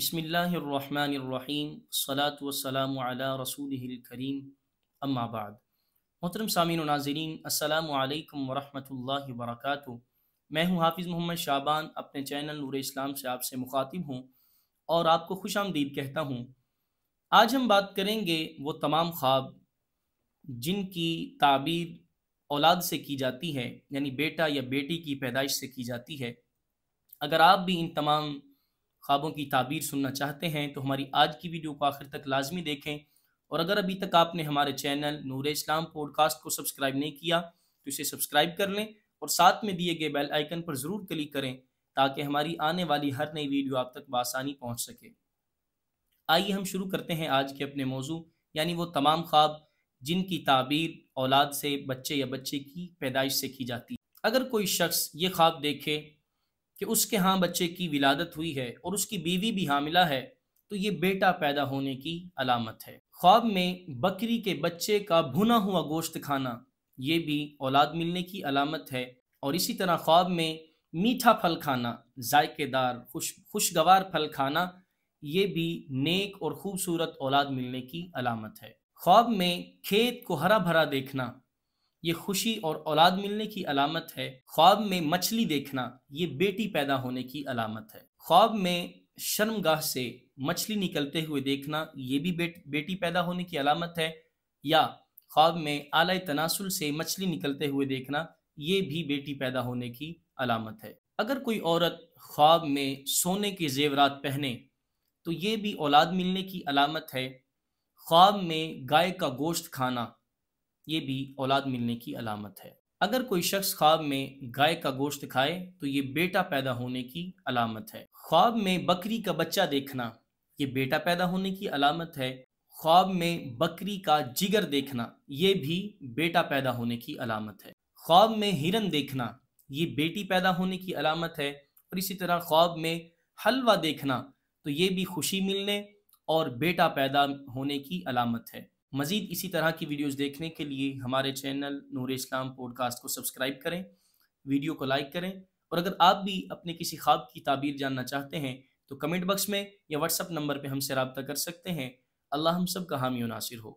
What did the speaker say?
बसमीम सलात वसलाम रसूल करीम अम्माबाद मोहतरम सामीन नाजरीन अल्लाम वरहमल वर्क मैं हूँ हाफिज़ मोहम्मद शाबान अपने चैनल नूर इस्लाम से आपसे मुखातिब हूँ और आपको खुश आमदीद कहता हूँ आज हम बात करेंगे वो तमाम ख्वाब जिनकी ताबीर औलाद से की जाती है यानी बेटा या बेटी की पैदाइश से की जाती है अगर आप भी इन तमाम ख्वाबों की ताबीर सुनना चाहते हैं तो हमारी आज की वीडियो को आखिर तक लाजमी देखें और अगर अभी तक आपने हमारे चैनल नूर इस्लाम पॉडकास्ट को सब्सक्राइब नहीं किया तो इसे सब्सक्राइब कर लें और साथ में दिए गए बेल आइकन पर ज़रूर क्लिक करें ताकि हमारी आने वाली हर नई वीडियो आप तक बसानी पहुँच सके आइए हम शुरू करते हैं आज के अपने मौजू यानी वो तमाम ख्वाब जिनकी ताबीर औलाद से बच्चे या बच्चे की पैदाइश से की जाती है अगर कोई शख्स ये ख्वाब देखे कि उसके हाँ बच्चे की विलादत हुई है और उसकी बीवी भी हामिला है तो ये बेटा पैदा होने की अलामत है ख्वाब में बकरी के बच्चे का भुना हुआ गोश्त खाना ये भी औलाद मिलने की अलामत है और इसी तरह ख्वाब में मीठा फल खाना जायकेदार खुश खुशगवार फल खाना ये भी नेक और ख़ूबसूरत औलाद मिलने की अलामत है ख्वाब में खेत को हरा भरा देखना ये खुशी और औलाद मिलने की अलामत है ख्वाब में मछली देखना ये बेटी पैदा होने की अलामत है ख्वाब में शर्मगाह से मछली निकलते हुए देखना ये भी बेट, बेटी पैदा होने की अलामत है या ख्वाब में आलाय तनासुल से मछली निकलते हुए देखना ये भी बेटी पैदा होने की अलामत है अगर कोई औरत ख्वाब में सोने के जेवरात पहने तो ये भी औलाद मिलने की अलामत है ख्वाब में गाय का गोश्त खाना ये भी औलाद मिलने की अलामत है अगर कोई शख्स ख्वाब में गाय का गोश्त खाए तो ये बेटा पैदा होने की अलामत है ख्वाब में बकरी का बच्चा देखना ये बेटा पैदा होने की अलामत है ख्वाब में बकरी का जिगर देखना ये भी बेटा पैदा होने की अलामत है ख्वाब में हिरन देखना ये बेटी पैदा होने की अलामत है और इसी तरह ख्वाब में हलवा देखना तो ये भी खुशी मिलने और बेटा पैदा होने की अलामत है मज़ीद इसी तरह की वीडियोस देखने के लिए हमारे चैनल नूर इस्लाम पॉडकास्ट को सब्सक्राइब करें वीडियो को लाइक करें और अगर आप भी अपने किसी ख्वाब की ताबीर जानना चाहते हैं तो कमेंट बॉक्स में या व्हाट्सअप नंबर पर हमसे रबता कर सकते हैं अल्लाह हम सब का हामी नासिर हो